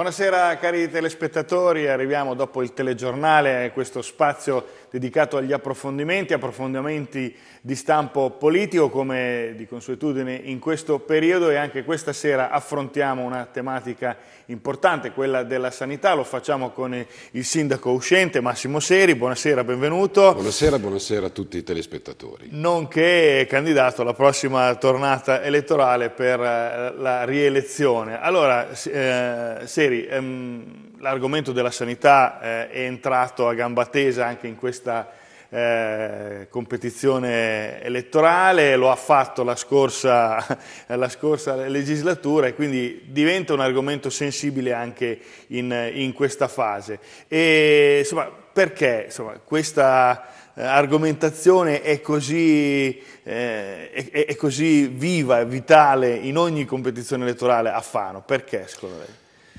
Buonasera cari telespettatori, arriviamo dopo il telegiornale a questo spazio dedicato agli approfondimenti, approfondimenti di stampo politico come di consuetudine in questo periodo e anche questa sera affrontiamo una tematica importante, quella della sanità, lo facciamo con il sindaco uscente Massimo Seri, buonasera, benvenuto. Buonasera, buonasera a tutti i telespettatori. Nonché candidato alla prossima tornata elettorale per eh, la rielezione. Allora, eh, Seri, ehm, l'argomento della sanità eh, è entrato a gamba tesa anche in questa eh, competizione elettorale, lo ha fatto la scorsa, la scorsa, legislatura e quindi diventa un argomento sensibile anche in, in questa fase. E, insomma, perché insomma, questa eh, argomentazione è così, eh, è, è così viva e vitale in ogni competizione elettorale a Fano? Perché secondo lei?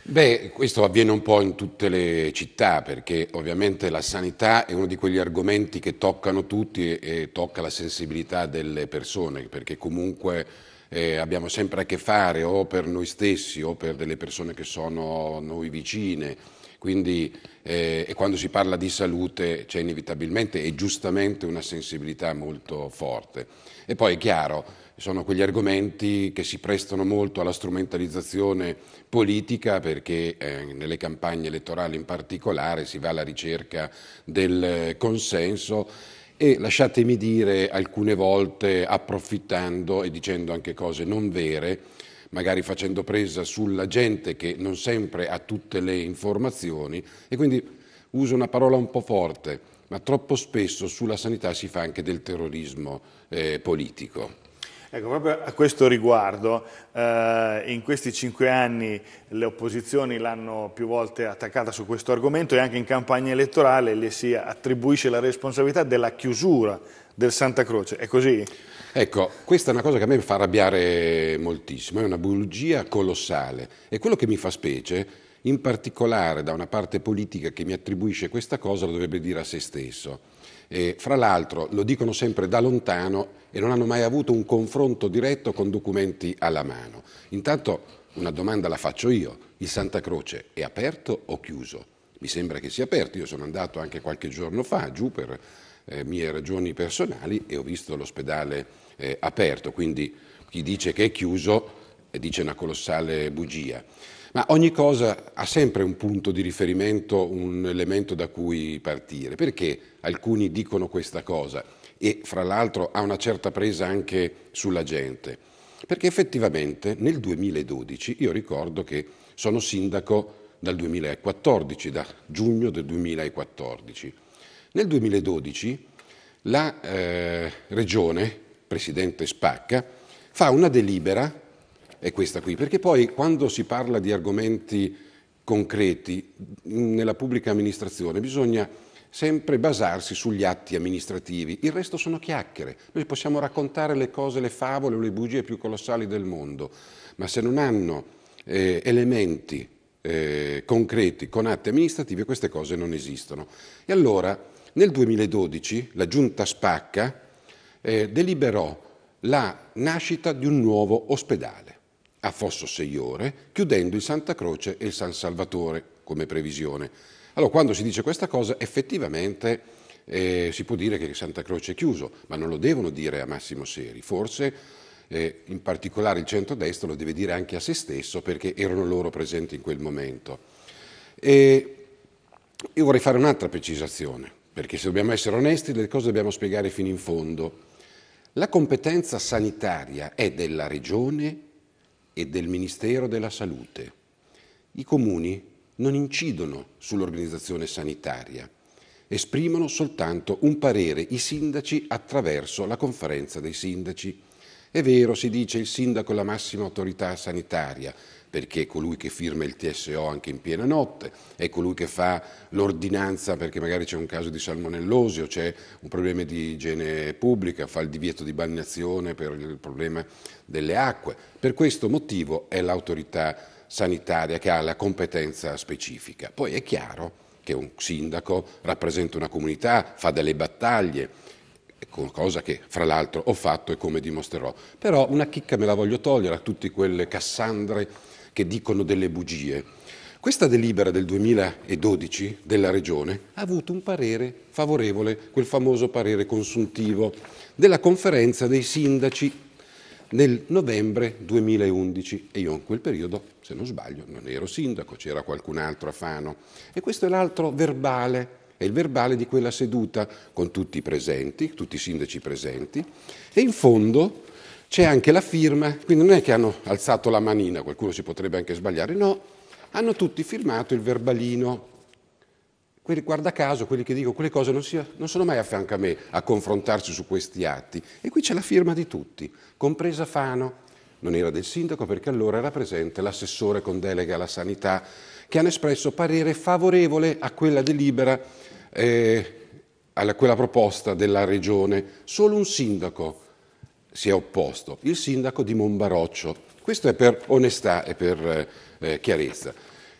Beh, questo avviene un po' in tutte le città perché ovviamente la sanità è uno di quegli argomenti che toccano tutti e, e tocca la sensibilità delle persone perché comunque eh, abbiamo sempre a che fare o per noi stessi o per delle persone che sono noi vicine. Quindi eh, e quando si parla di salute c'è inevitabilmente e giustamente una sensibilità molto forte. E poi è chiaro, sono quegli argomenti che si prestano molto alla strumentalizzazione politica perché eh, nelle campagne elettorali in particolare si va alla ricerca del eh, consenso e lasciatemi dire alcune volte approfittando e dicendo anche cose non vere, magari facendo presa sulla gente che non sempre ha tutte le informazioni e quindi uso una parola un po' forte, ma troppo spesso sulla sanità si fa anche del terrorismo eh, politico. Ecco, proprio a questo riguardo, eh, in questi cinque anni le opposizioni l'hanno più volte attaccata su questo argomento e anche in campagna elettorale le si attribuisce la responsabilità della chiusura del Santa Croce. È così? Ecco, questa è una cosa che a me fa arrabbiare moltissimo, è una bugia colossale e quello che mi fa specie in particolare da una parte politica che mi attribuisce questa cosa lo dovrebbe dire a se stesso. Eh, fra l'altro lo dicono sempre da lontano e non hanno mai avuto un confronto diretto con documenti alla mano. Intanto una domanda la faccio io, il Santa Croce è aperto o chiuso? Mi sembra che sia aperto, io sono andato anche qualche giorno fa giù per eh, mie ragioni personali e ho visto l'ospedale eh, aperto, quindi chi dice che è chiuso eh, dice una colossale bugia. Ma ogni cosa ha sempre un punto di riferimento, un elemento da cui partire. Perché alcuni dicono questa cosa e fra l'altro ha una certa presa anche sulla gente? Perché effettivamente nel 2012 io ricordo che sono sindaco dal 2014, da giugno del 2014. Nel 2012 la eh, regione, presidente Spacca, fa una delibera è questa qui, perché poi quando si parla di argomenti concreti nella pubblica amministrazione bisogna sempre basarsi sugli atti amministrativi, il resto sono chiacchiere, noi possiamo raccontare le cose, le favole o le bugie più colossali del mondo, ma se non hanno eh, elementi eh, concreti con atti amministrativi queste cose non esistono. E allora nel 2012 la giunta Spacca eh, deliberò la nascita di un nuovo ospedale a Fosso Seiore, chiudendo il Santa Croce e il San Salvatore come previsione. Allora, quando si dice questa cosa, effettivamente eh, si può dire che il Santa Croce è chiuso, ma non lo devono dire a Massimo Seri, forse eh, in particolare il centrodestra lo deve dire anche a se stesso perché erano loro presenti in quel momento. E io vorrei fare un'altra precisazione, perché se dobbiamo essere onesti le cose dobbiamo spiegare fino in fondo. La competenza sanitaria è della regione e del Ministero della Salute. I comuni non incidono sull'organizzazione sanitaria, esprimono soltanto un parere i sindaci attraverso la conferenza dei sindaci. È vero, si dice, il sindaco è la massima autorità sanitaria, perché è colui che firma il TSO anche in piena notte, è colui che fa l'ordinanza perché magari c'è un caso di salmonellosi o c'è un problema di igiene pubblica, fa il divieto di bagnazione per il problema delle acque. Per questo motivo è l'autorità sanitaria che ha la competenza specifica. Poi è chiaro che un sindaco rappresenta una comunità, fa delle battaglie, cosa che fra l'altro ho fatto e come dimostrerò. Però una chicca me la voglio togliere a tutte quelle Cassandre che dicono delle bugie. Questa delibera del 2012 della Regione ha avuto un parere favorevole, quel famoso parere consuntivo della conferenza dei sindaci nel novembre 2011 e io in quel periodo, se non sbaglio, non ero sindaco, c'era qualcun altro a Fano e questo è l'altro verbale, è il verbale di quella seduta con tutti i presenti, tutti i sindaci presenti e in fondo c'è anche la firma, quindi non è che hanno alzato la manina, qualcuno si potrebbe anche sbagliare, no, hanno tutti firmato il verbalino. Quelli, guarda caso, quelli che dicono quelle cose non, sia, non sono mai a fianco a me a confrontarsi su questi atti. E qui c'è la firma di tutti, compresa Fano, non era del sindaco perché allora era presente l'assessore con delega alla sanità, che hanno espresso parere favorevole a quella delibera, eh, a quella proposta della regione. Solo un sindaco si è opposto, il sindaco di Monbaroccio. Questo è per onestà e per eh, eh chiarezza.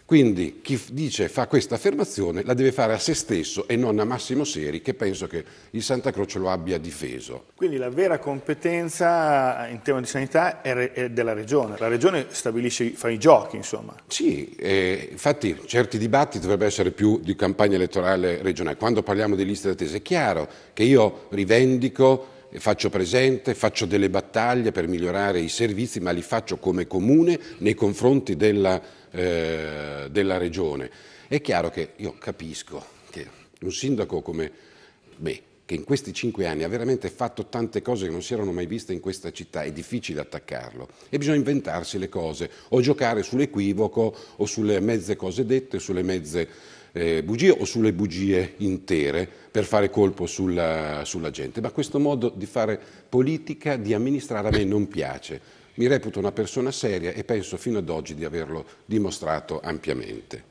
Quindi chi dice fa questa affermazione la deve fare a se stesso e non a Massimo Seri che penso che il Santa Croce lo abbia difeso. Quindi la vera competenza eh, in tema di sanità è, della Regione, la Regione stabilisce, fa i giochi insomma. Sì, eh, infatti certi dibattiti dovrebbero essere più di campagna elettorale regionale. Quando parliamo di liste d'attesa è chiaro che io rivendico faccio presente, faccio delle battaglie per migliorare i servizi, ma li faccio come comune nei confronti della, eh, della regione. È chiaro che io capisco che un sindaco come me, che in questi cinque anni ha veramente fatto tante cose che non si erano mai viste in questa città, è difficile attaccarlo e bisogna inventarsi le cose o giocare sull'equivoco o sulle mezze cose dette, sulle mezze eh, bugie o sulle bugie intere per fare colpo sulla, sulla gente, ma questo modo di fare politica, di amministrare a me non piace. Mi reputo una persona seria e penso fino ad oggi di averlo dimostrato ampiamente.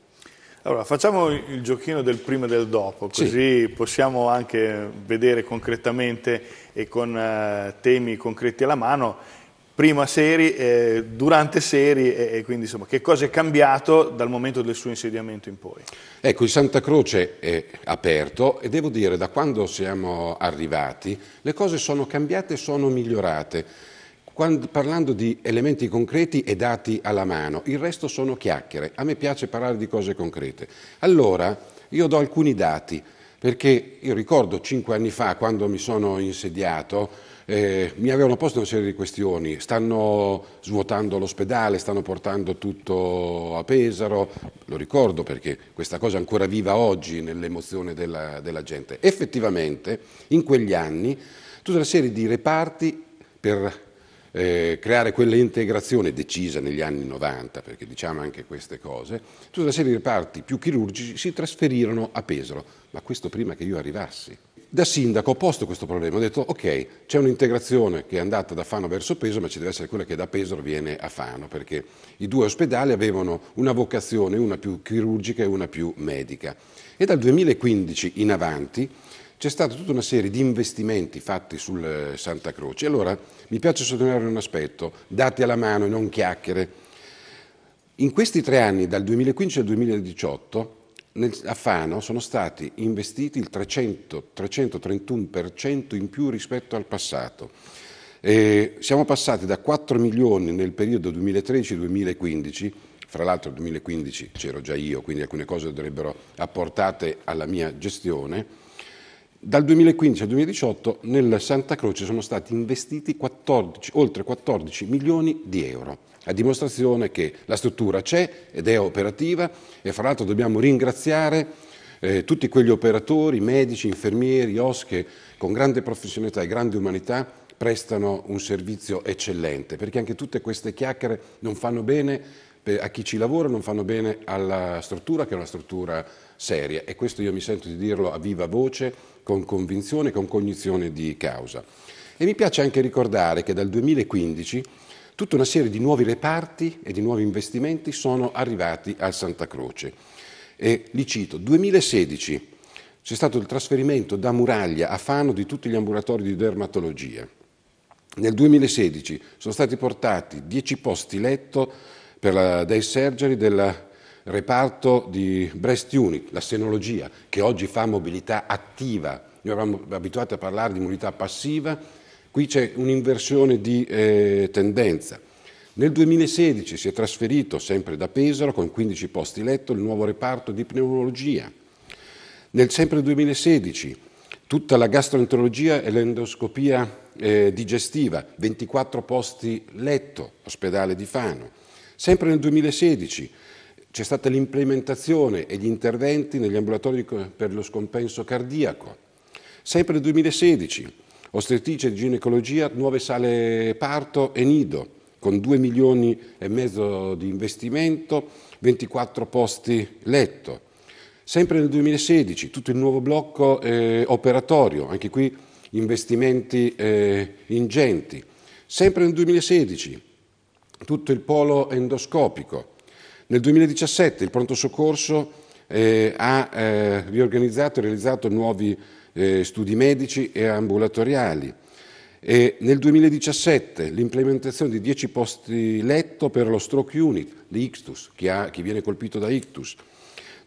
Allora, facciamo il giochino del prima e del dopo, così sì. possiamo anche vedere concretamente e con eh, temi concreti alla mano prima serie, eh, durante serie e, e, quindi insomma che cosa è cambiato dal momento del suo insediamento in poi? Ecco, il Santa Croce è aperto e devo dire da quando siamo arrivati le cose sono cambiate e sono migliorate. Quando, parlando di elementi concreti e dati alla mano, il resto sono chiacchiere. A me piace parlare di cose concrete. Allora, io do alcuni dati, perché io ricordo cinque anni fa, quando mi sono insediato, eh, mi avevano posto una serie di questioni, stanno svuotando l'ospedale, stanno portando tutto a Pesaro, lo ricordo perché questa cosa è ancora viva oggi nell'emozione della, della gente. Effettivamente in quegli anni tutta una serie di reparti per eh, creare quell'integrazione decisa negli anni 90, perché diciamo anche queste cose, tutta una serie di reparti più chirurgici si trasferirono a Pesaro, ma questo prima che io arrivassi. Da sindaco ho posto questo problema, ho detto ok, c'è un'integrazione che è andata da Fano verso Pesaro, ma ci deve essere quella che da Pesaro viene a Fano, perché i due ospedali avevano una vocazione, una più chirurgica e una più medica. E dal 2015 in avanti c'è stata tutta una serie di investimenti fatti sul eh, Santa Croce. Allora mi piace sottolineare un aspetto, dati alla mano e non chiacchiere. In questi tre anni, dal 2015 al 2018, nel, a Fano sono stati investiti il 300, 331% in più rispetto al passato. E siamo passati da 4 milioni nel periodo 2013-2015, fra l'altro nel 2015 c'ero già io, quindi alcune cose dovrebbero apportate alla mia gestione, dal 2015 al 2018 nel Santa Croce sono stati investiti 14, oltre 14 milioni di euro, a dimostrazione che la struttura c'è ed è operativa e fra l'altro dobbiamo ringraziare eh, tutti quegli operatori, medici, infermieri, OS che con grande professionalità e grande umanità prestano un servizio eccellente, perché anche tutte queste chiacchiere non fanno bene eh, a chi ci lavora, non fanno bene alla struttura, che è una struttura seria e questo io mi sento di dirlo a viva voce, con convinzione, con cognizione di causa. E mi piace anche ricordare che dal 2015 tutta una serie di nuovi reparti e di nuovi investimenti sono arrivati al Santa Croce. E li cito, 2016 c'è stato il trasferimento da Muraglia a Fano di tutti gli ambulatori di dermatologia. Nel 2016 sono stati portati 10 posti letto per la day surgery della reparto di Breast Unit, la senologia, che oggi fa mobilità attiva. Noi eravamo abituati a parlare di mobilità passiva, qui c'è un'inversione di eh, tendenza. Nel 2016 si è trasferito sempre da Pesaro con 15 posti letto il nuovo reparto di pneumologia. Nel sempre 2016 tutta la gastroenterologia e l'endoscopia eh, digestiva, 24 posti letto, ospedale di Fano. Sempre nel 2016 c'è stata l'implementazione e gli interventi negli ambulatori per lo scompenso cardiaco. Sempre nel 2016, ostetrice di ginecologia, nuove sale parto e nido, con 2 milioni e mezzo di investimento, 24 posti letto. Sempre nel 2016, tutto il nuovo blocco eh, operatorio, anche qui investimenti eh, ingenti. Sempre nel 2016, tutto il polo endoscopico, nel 2017 il pronto soccorso eh, ha eh, riorganizzato e realizzato nuovi eh, studi medici e ambulatoriali. E nel 2017 l'implementazione di 10 posti letto per lo stroke unit, l'ictus, chi, ha, chi viene colpito da ictus.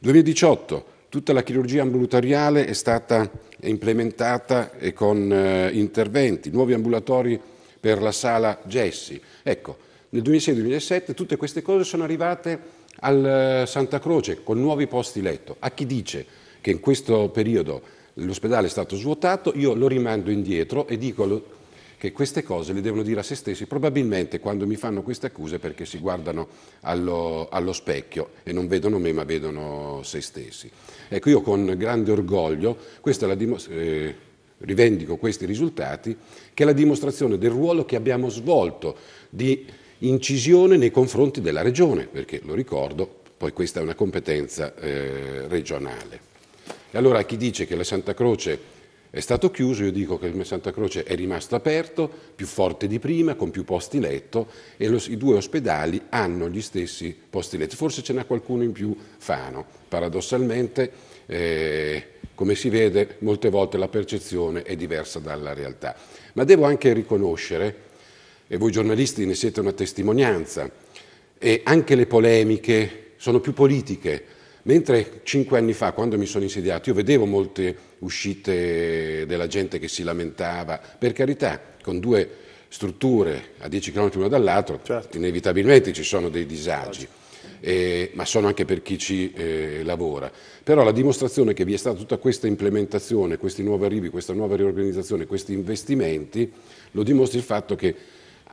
2018 tutta la chirurgia ambulatoriale è stata implementata eh, con eh, interventi, nuovi ambulatori per la sala Gessi. Ecco, nel 2006-2007 tutte queste cose sono arrivate al eh, Santa Croce con nuovi posti letto. A chi dice che in questo periodo l'ospedale è stato svuotato, io lo rimando indietro e dico che queste cose le devono dire a se stessi, probabilmente quando mi fanno queste accuse perché si guardano allo, allo specchio e non vedono me ma vedono se stessi. Ecco, io con grande orgoglio eh, rivendico questi risultati, che è la dimostrazione del ruolo che abbiamo svolto di incisione nei confronti della Regione, perché lo ricordo, poi questa è una competenza eh, regionale. E allora chi dice che la Santa Croce è stato chiuso, io dico che il Santa Croce è rimasto aperto, più forte di prima, con più posti letto e lo, i due ospedali hanno gli stessi posti letto. Forse ce n'è qualcuno in più Fano, paradossalmente, eh, come si vede molte volte la percezione è diversa dalla realtà. Ma devo anche riconoscere e voi giornalisti ne siete una testimonianza, e anche le polemiche sono più politiche, mentre cinque anni fa, quando mi sono insediato, io vedevo molte uscite della gente che si lamentava, per carità, con due strutture a 10 km l'una dall'altra, certo. inevitabilmente ci sono dei disagi. Eh, ma sono anche per chi ci eh, lavora. Però la dimostrazione che vi è stata tutta questa implementazione, questi nuovi arrivi, questa nuova riorganizzazione, questi investimenti, lo dimostra il fatto che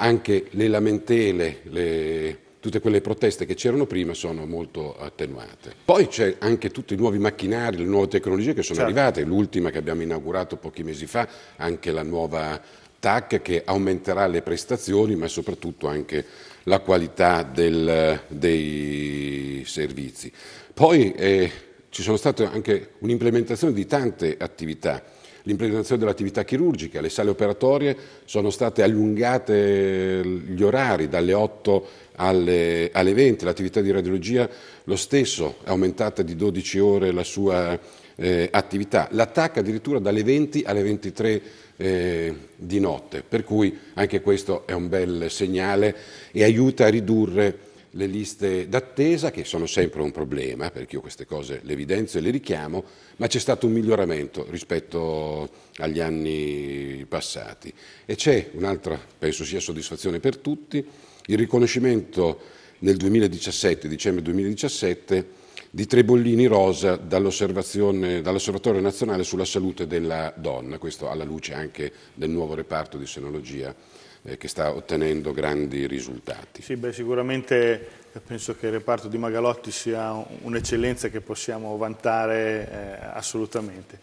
anche le lamentele, le, tutte quelle proteste che c'erano prima sono molto attenuate. Poi c'è anche tutti i nuovi macchinari, le nuove tecnologie che sono certo. arrivate, l'ultima che abbiamo inaugurato pochi mesi fa, anche la nuova TAC che aumenterà le prestazioni ma soprattutto anche la qualità del, dei servizi. Poi eh, ci sono state anche un'implementazione di tante attività l'implementazione dell'attività chirurgica, le sale operatorie sono state allungate gli orari dalle 8 alle, alle 20, l'attività di radiologia lo stesso, è aumentata di 12 ore la sua eh, attività, l'attacca addirittura dalle 20 alle 23 eh, di notte, per cui anche questo è un bel segnale e aiuta a ridurre le liste d'attesa, che sono sempre un problema, eh, perché io queste cose le evidenzio e le richiamo, ma c'è stato un miglioramento rispetto agli anni passati. E c'è un'altra, penso sia soddisfazione per tutti, il riconoscimento nel 2017, dicembre 2017, di tre bollini Rosa dall'Osservatorio Nazionale sulla Salute della Donna, questo alla luce anche del nuovo reparto di senologia eh, che sta ottenendo grandi risultati. Sì, beh, sicuramente eh, penso che il reparto di Magalotti sia un'eccellenza che possiamo vantare eh, assolutamente.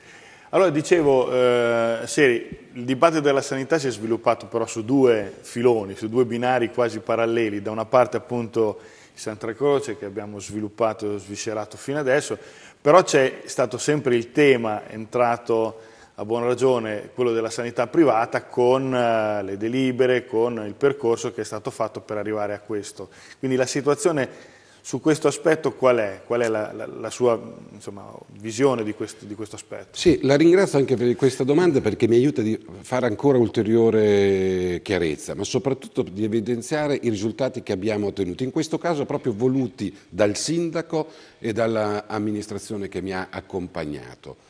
Allora, dicevo, eh, Seri, il dibattito della sanità si è sviluppato però su due filoni, su due binari quasi paralleli, da una parte appunto il Santa Croce che abbiamo sviluppato, e sviscerato fino adesso, però c'è stato sempre il tema entrato a buona ragione quello della sanità privata con eh, le delibere, con il percorso che è stato fatto per arrivare a questo. Quindi la situazione su questo aspetto qual è? Qual è la, la, la sua insomma, visione di questo, di questo, aspetto? Sì, la ringrazio anche per questa domanda perché mi aiuta a fare ancora ulteriore chiarezza, ma soprattutto di evidenziare i risultati che abbiamo ottenuto, in questo caso proprio voluti dal sindaco e dall'amministrazione che mi ha accompagnato.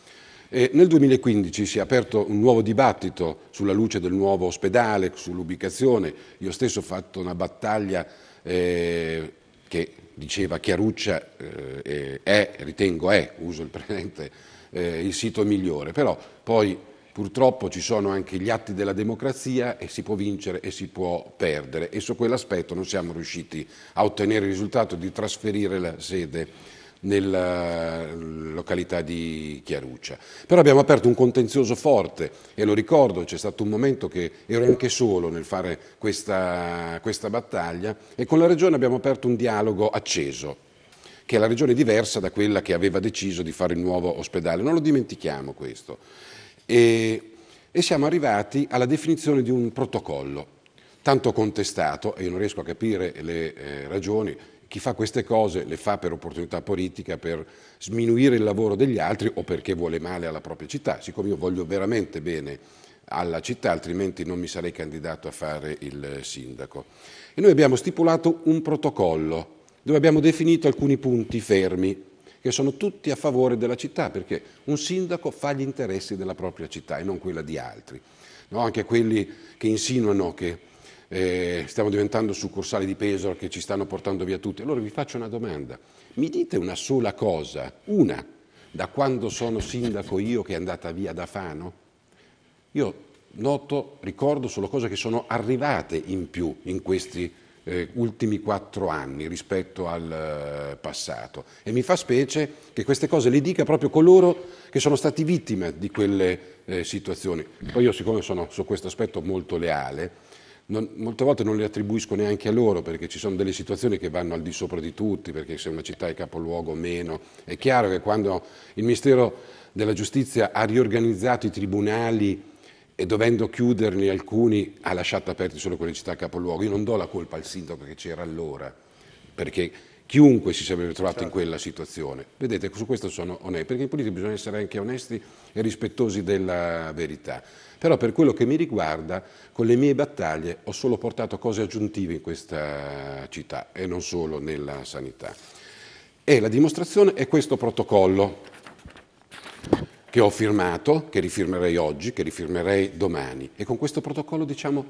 E nel 2015 si è aperto un nuovo dibattito sulla luce del nuovo ospedale, sull'ubicazione. Io stesso ho fatto una battaglia eh, che diceva Chiaruccia eh, è, ritengo è, uso il presente, eh, il sito migliore. Però poi purtroppo ci sono anche gli atti della democrazia e si può vincere e si può perdere. E su quell'aspetto non siamo riusciti a ottenere il risultato di trasferire la sede nella località di Chiaruccia. Però abbiamo aperto un contenzioso forte e lo ricordo, c'è stato un momento che ero anche solo nel fare questa, questa battaglia e con la Regione abbiamo aperto un dialogo acceso che è la regione diversa da quella che aveva deciso di fare il nuovo ospedale. Non lo dimentichiamo questo. E, e siamo arrivati alla definizione di un protocollo, tanto contestato, e io non riesco a capire le eh, ragioni, chi fa queste cose le fa per opportunità politica, per sminuire il lavoro degli altri o perché vuole male alla propria città. Siccome io voglio veramente bene alla città, altrimenti non mi sarei candidato a fare il sindaco. E noi abbiamo stipulato un protocollo dove abbiamo definito alcuni punti fermi che sono tutti a favore della città, perché un sindaco fa gli interessi della propria città e non quella di altri. No, anche quelli che insinuano che eh, stiamo diventando succursali di Pesaro che ci stanno portando via tutti. Allora vi faccio una domanda, mi dite una sola cosa, una, da quando sono sindaco io che è andata via da Fano? Io noto, ricordo solo cose che sono arrivate in più in questi eh, ultimi quattro anni rispetto al eh, passato e mi fa specie che queste cose le dica proprio coloro che sono stati vittime di quelle eh, situazioni. Poi io siccome sono su questo aspetto molto leale, non, molte volte non le attribuisco neanche a loro perché ci sono delle situazioni che vanno al di sopra di tutti, perché se una città è capoluogo o meno. È chiaro che quando il Ministero della Giustizia ha riorganizzato i tribunali e dovendo chiuderne alcuni ha lasciato aperti solo quelle città capoluogo, io non do la colpa al sindaco che c'era allora, perché Chiunque si sarebbe trovato certo. in quella situazione. Vedete, su questo sono onesto, perché in politica bisogna essere anche onesti e rispettosi della verità. Però per quello che mi riguarda, con le mie battaglie ho solo portato cose aggiuntive in questa città e non solo nella sanità. E la dimostrazione è questo protocollo che ho firmato, che rifirmerei oggi, che rifirmerei domani. E con questo protocollo diciamo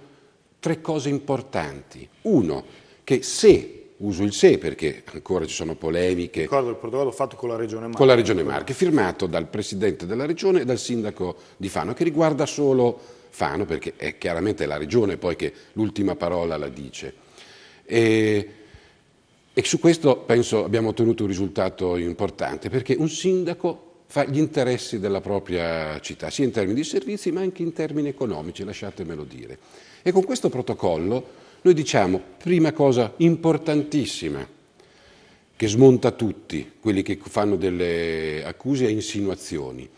tre cose importanti. Uno, che se uso il sé perché ancora ci sono polemiche. Ricordo il protocollo fatto con la Regione Marche. Con la Regione Marche, firmato dal Presidente della Regione e dal Sindaco di Fano, che riguarda solo Fano perché è chiaramente la Regione poi che l'ultima parola la dice. E, e su questo penso abbiamo ottenuto un risultato importante perché un sindaco fa gli interessi della propria città, sia in termini di servizi ma anche in termini economici, lasciatemelo dire. E con questo protocollo noi diciamo, prima cosa importantissima, che smonta tutti quelli che fanno delle accuse e insinuazioni,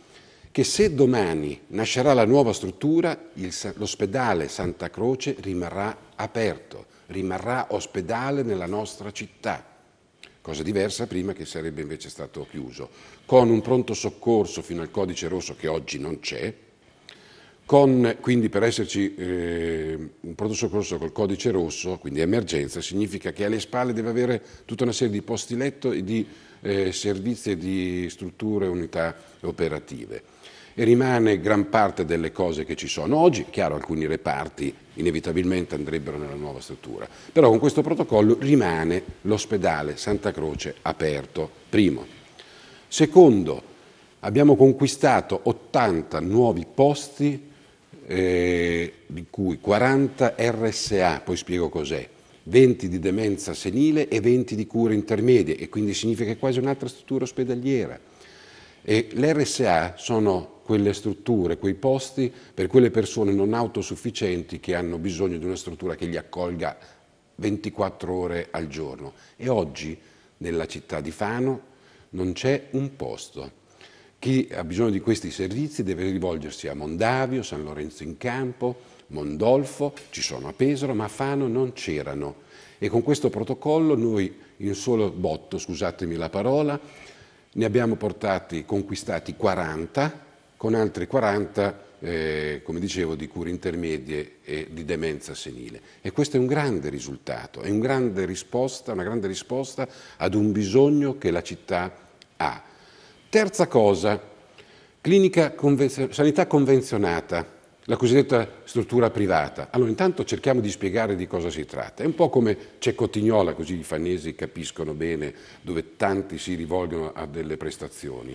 che se domani nascerà la nuova struttura, l'ospedale Santa Croce rimarrà aperto, rimarrà ospedale nella nostra città, cosa diversa prima che sarebbe invece stato chiuso, con un pronto soccorso fino al codice rosso che oggi non c'è, con, quindi per esserci eh, un pronto soccorso col codice rosso, quindi emergenza, significa che alle spalle deve avere tutta una serie di posti letto e di eh, servizi e di strutture e unità operative. E rimane gran parte delle cose che ci sono oggi, chiaro alcuni reparti inevitabilmente andrebbero nella nuova struttura, però con questo protocollo rimane l'ospedale Santa Croce aperto, primo. Secondo, abbiamo conquistato 80 nuovi posti eh, di cui 40 RSA, poi spiego cos'è, 20 di demenza senile e 20 di cure intermedie, e quindi significa quasi un'altra struttura ospedaliera. E L'RSA sono quelle strutture, quei posti per quelle persone non autosufficienti che hanno bisogno di una struttura che li accolga 24 ore al giorno. E oggi nella città di Fano non c'è un posto chi ha bisogno di questi servizi deve rivolgersi a Mondavio, San Lorenzo in Campo, Mondolfo, ci sono a Pesaro, ma a Fano non c'erano. E con questo protocollo noi in solo botto, scusatemi la parola, ne abbiamo portati, conquistati 40, con altri 40 eh, come dicevo, di cure intermedie e di demenza senile. E questo è un grande risultato, è un grande risposta, una grande risposta ad un bisogno che la città ha. Terza cosa, clinica convenzio sanità convenzionata, la cosiddetta struttura privata. Allora intanto cerchiamo di spiegare di cosa si tratta. È un po' come c'è Cotignola, così i fanesi capiscono bene dove tanti si rivolgono a delle prestazioni.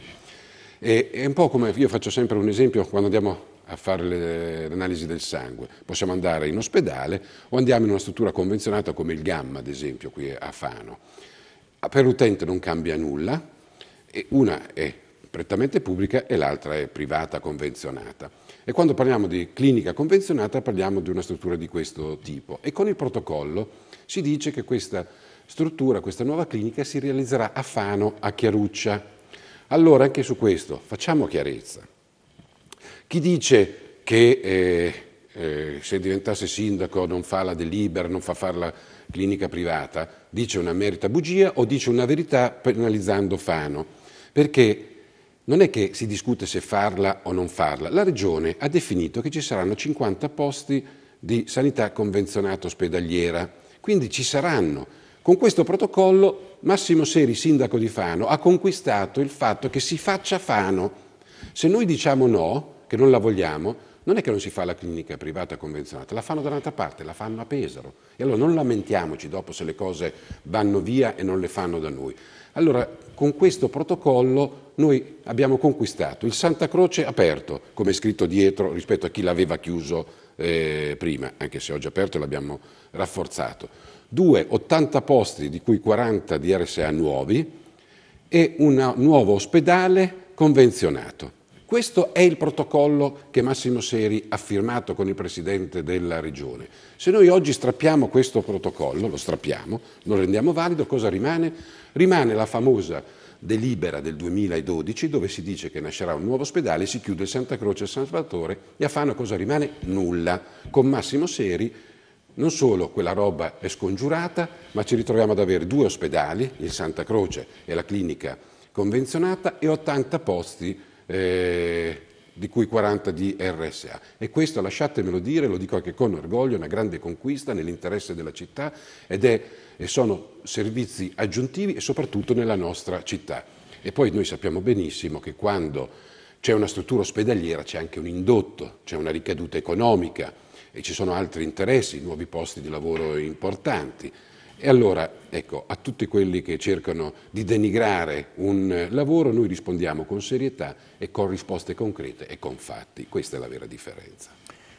E, è un po' come, io faccio sempre un esempio quando andiamo a fare l'analisi del sangue. Possiamo andare in ospedale o andiamo in una struttura convenzionata come il Gamma, ad esempio, qui a Fano. Per l'utente non cambia nulla, una è prettamente pubblica e l'altra è privata convenzionata. E quando parliamo di clinica convenzionata parliamo di una struttura di questo tipo e con il protocollo si dice che questa struttura, questa nuova clinica si realizzerà a Fano, a Chiaruccia. Allora anche su questo facciamo chiarezza. Chi dice che eh, eh, se diventasse sindaco non fa la delibera, non fa fare la clinica privata, dice una merita bugia o dice una verità penalizzando Fano perché non è che si discute se farla o non farla, la Regione ha definito che ci saranno 50 posti di sanità convenzionata ospedaliera, quindi ci saranno. Con questo protocollo Massimo Seri, sindaco di Fano, ha conquistato il fatto che si faccia Fano. Se noi diciamo no, che non la vogliamo, non è che non si fa la clinica privata convenzionata, la fanno da un'altra parte, la fanno a Pesaro. E allora non lamentiamoci dopo se le cose vanno via e non le fanno da noi. Allora, con questo protocollo noi abbiamo conquistato il Santa Croce aperto, come è scritto dietro rispetto a chi l'aveva chiuso eh, prima, anche se oggi aperto l'abbiamo rafforzato. Due, 80 posti, di cui 40 di RSA nuovi, e un nuovo ospedale convenzionato. Questo è il protocollo che Massimo Seri ha firmato con il Presidente della Regione. Se noi oggi strappiamo questo protocollo, lo strappiamo, lo rendiamo valido, cosa rimane? Rimane la famosa delibera del 2012 dove si dice che nascerà un nuovo ospedale, si chiude Santa Croce e San Salvatore e a Fano cosa rimane? Nulla. Con Massimo Seri non solo quella roba è scongiurata, ma ci ritroviamo ad avere due ospedali, il Santa Croce e la clinica convenzionata, e 80 posti eh, di cui 40 di RSA. E questo, lasciatemelo dire, lo dico anche con orgoglio, è una grande conquista nell'interesse della città ed è, e sono servizi aggiuntivi e soprattutto nella nostra città. E poi noi sappiamo benissimo che quando c'è una struttura ospedaliera c'è anche un indotto, c'è una ricaduta economica e ci sono altri interessi, nuovi posti di lavoro importanti. E allora, ecco, a tutti quelli che cercano di denigrare un eh, lavoro, noi rispondiamo con serietà e con risposte concrete e con fatti. Questa è la vera differenza.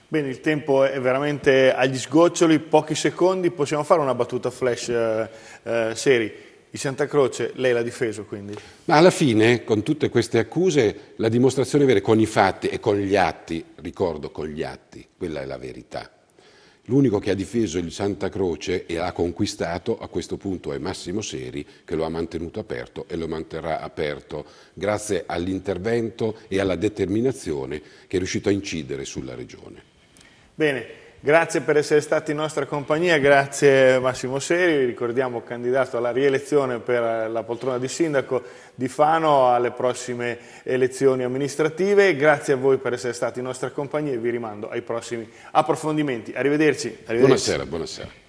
Bene, il tempo è veramente agli sgoccioli, pochi secondi, possiamo fare una battuta flash eh, eh seri. Di Santa Croce, lei l'ha difeso quindi? Ma alla fine, con tutte queste accuse, la dimostrazione vera è con i fatti e con gli atti, ricordo con gli atti, quella è la verità. L'unico che ha difeso il Santa Croce e l'ha conquistato a questo punto è Massimo Seri che lo ha mantenuto aperto e lo manterrà aperto grazie all'intervento e alla determinazione che è riuscito a incidere sulla regione. Bene. Grazie per essere stati in nostra compagnia, grazie Massimo Seri, ricordiamo candidato alla rielezione per la poltrona di sindaco di Fano alle prossime elezioni amministrative, grazie a voi per essere stati in nostra compagnia e vi rimando ai prossimi approfondimenti. Arrivederci. Arrivederci. Buonasera, buonasera.